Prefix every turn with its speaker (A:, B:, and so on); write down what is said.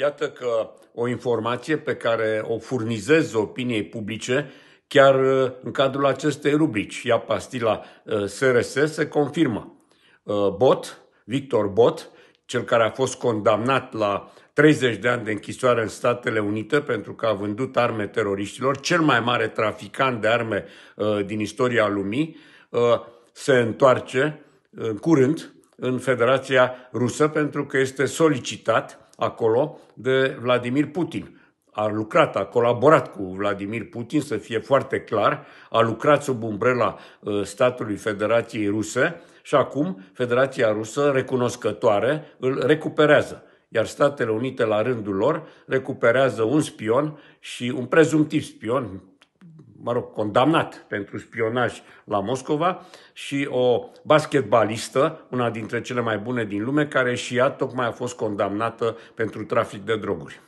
A: Iată că o informație pe care o furnizez opiniei publice chiar uh, în cadrul acestei rubrici, ia pastila SRS, uh, se confirmă. Uh, Bot, Victor Bot, cel care a fost condamnat la 30 de ani de închisoare în Statele Unite pentru că a vândut arme teroriștilor, cel mai mare traficant de arme din istoria lumii, se întoarce în curând în Federația Rusă pentru că este solicitat acolo de Vladimir Putin. A lucrat, a colaborat cu Vladimir Putin, să fie foarte clar, a lucrat sub umbrela uh, statului Federației Ruse și acum Federația Rusă, recunoscătoare, îl recuperează iar Statele Unite la rândul lor recuperează un spion și un prezumtiv spion, mă rog, condamnat pentru spionaj la Moscova și o basketbalistă, una dintre cele mai bune din lume, care și ea tocmai a fost condamnată pentru trafic de droguri.